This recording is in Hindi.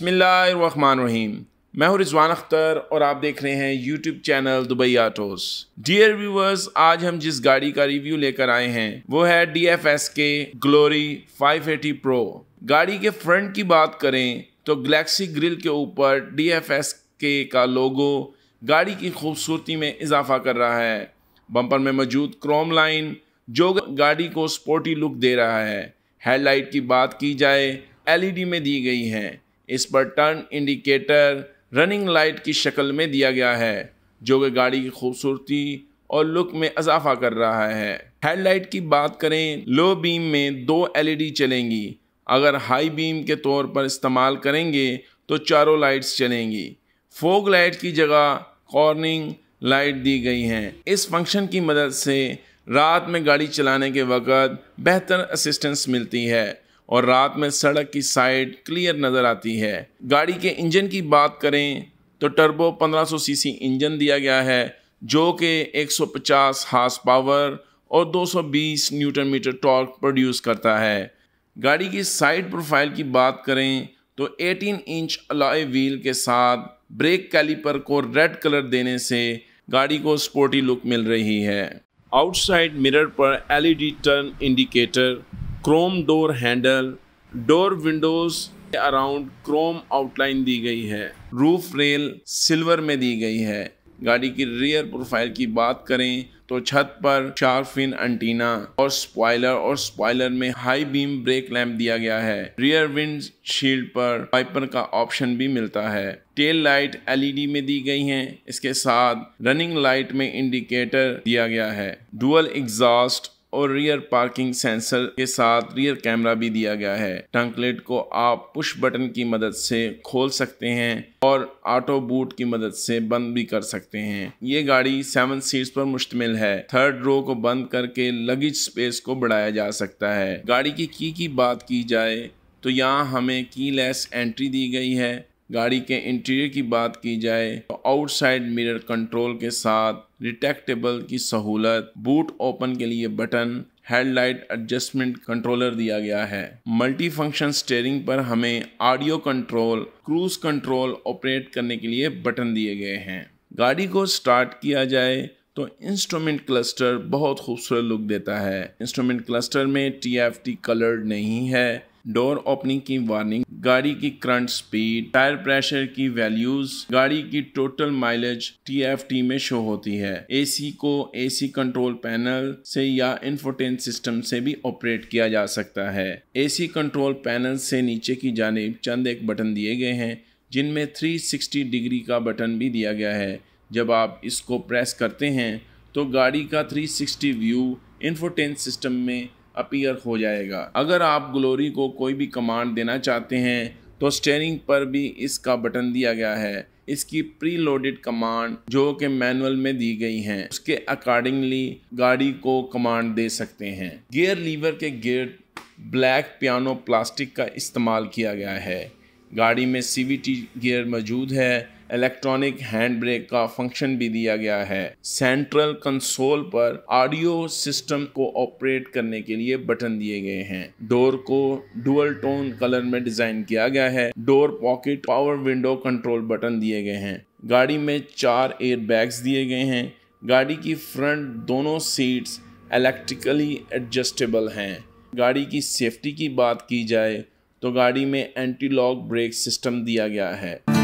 रहीम मैं हूँ रिजवान अख्तर और आप देख रहे हैं YouTube channel Dubai autos dear viewers आज हम जिस गाड़ी का रिव्यू लेकर आए हैं वो है डी एफ एस के ग्लोरी फाइव एटी प्रो गाड़ी के फ्रंट की बात करें तो गलेक्सी ग्रिल के ऊपर डी एफ एस के का लोगो गाड़ी की खूबसूरती में इजाफा कर रहा है बम्पर में मौजूद क्रोम लाइन जो गाड़ी को स्पोर्टी लुक दे रहा है हेडलाइट की बात की जाए एलईडी e में दी गई हैं इस पर टर्न इंडिकेटर रनिंग लाइट की शक्ल में दिया गया है जो कि गाड़ी की खूबसूरती और लुक में इजाफा कर रहा है हेडलाइट की बात करें लो बीम में दो एलईडी चलेंगी अगर हाई बीम के तौर पर इस्तेमाल करेंगे तो चारों लाइट्स चलेंगी फोग लाइट की जगह कॉर्निंग लाइट दी गई हैं इस फंक्शन की मदद से रात में गाड़ी चलाने के वक़्त बेहतर असिस्टेंस मिलती है और रात में सड़क की साइड क्लियर नज़र आती है गाड़ी के इंजन की बात करें तो टर्बो 1500 सीसी इंजन दिया गया है जो कि 150 हार्स पावर और 220 न्यूटन मीटर टॉर्क प्रोड्यूस करता है गाड़ी की साइड प्रोफाइल की बात करें तो 18 इंच अलॉय व्हील के साथ ब्रेक कैलिपर को रेड कलर देने से गाड़ी को स्पोर्टी लुक मिल रही है आउटसाइड मिरर पर LED turn indicator chrome door handle door windows around chrome outline दी गई है रूफ रेल सिल्वर में दी गई है गाड़ी की रियर प्रोफाइल की बात करें तो छत पर चार फिन एंटीना और स्पॉइलर और स्पॉइलर में हाई बीम ब्रेक लैंप दिया गया है रियर विंड शील्ड पर वाइपर का ऑप्शन भी मिलता है टेल लाइट एलईडी में दी गई हैं इसके साथ रनिंग लाइट में इंडिकेटर दिया गया है डुअल एग्जॉस्ट और रियर पार्किंग सेंसर के साथ रियर कैमरा भी दिया गया है टंक लिड को आप पुश बटन की मदद से खोल सकते हैं और ऑटो बूट की मदद से बंद भी कर सकते हैं ये गाड़ी सेवन सीट्स पर मुश्तमिल है थर्ड रो को बंद करके लगेज स्पेस को बढ़ाया जा सकता है गाड़ी की की की बात की जाए तो यहाँ हमें की लेस एंट्री दी गई है गाड़ी के इंटीरियर की बात की जाए तो आउटसाइड मिरर कंट्रोल के साथ डिटेक्टेबल की सहूलत बूट ओपन के लिए बटन हेडलाइट एडजस्टमेंट कंट्रोलर दिया गया है मल्टी फंक्शन स्टेयरिंग पर हमें audio control cruise control operate करने के लिए बटन दिए गए हैं गाड़ी को स्टार्ट किया जाए तो इंस्ट्रूमेंट क्लस्टर बहुत खूबसूरत लुक देता है इंस्ट्रूमेंट क्लस्टर में टी एफ टी कलर्ड नहीं है डोर ओपनिंग की वार्निंग गाड़ी की करंट स्पीड टायर प्रेशर की वैल्यूज गाड़ी की टोटल माइलेज टीएफटी में शो होती है एसी को एसी कंट्रोल पैनल से या इन्फोटेन सिस्टम से भी ऑपरेट किया जा सकता है एसी कंट्रोल पैनल से नीचे की जानेब चंद एक बटन दिए गए हैं जिनमें 360 डिग्री का बटन भी दिया गया है जब आप इसको प्रेस करते हैं तो गाड़ी का 360 व्यू इन्फोटेन सिस्टम में अपीयर हो जाएगा अगर आप ग्लोरी को कोई भी कमांड देना चाहते हैं तो स्टेयरिंग पर भी इसका बटन दिया गया है इसकी प्री लोडेड कमांड जो कि मैनुअल में दी गई हैं उसके अकॉर्डिंगली गाड़ी को कमांड दे सकते हैं गियर लीवर के गियर ब्लैक पियानो प्लास्टिक का इस्तेमाल किया गया है गाड़ी में सी गियर मौजूद है इलेक्ट्रॉनिक हैंड ब्रेक का फंक्शन भी दिया गया है सेंट्रल कंसोल पर ऑडियो सिस्टम को ऑपरेट करने के लिए बटन दिए गए हैं डोर को डुअल टोन कलर में डिजाइन किया गया है door pocket power window control button दिए गए हैं गाड़ी में चार एयर बैग्स दिए गए हैं गाड़ी की फ्रंट दोनों सीट्स इलेक्ट्रिकली एडजस्टेबल हैं गाड़ी की सेफ्टी की बात की जाए तो गाड़ी में एंटी लॉक ब्रेक सिस्टम दिया गया है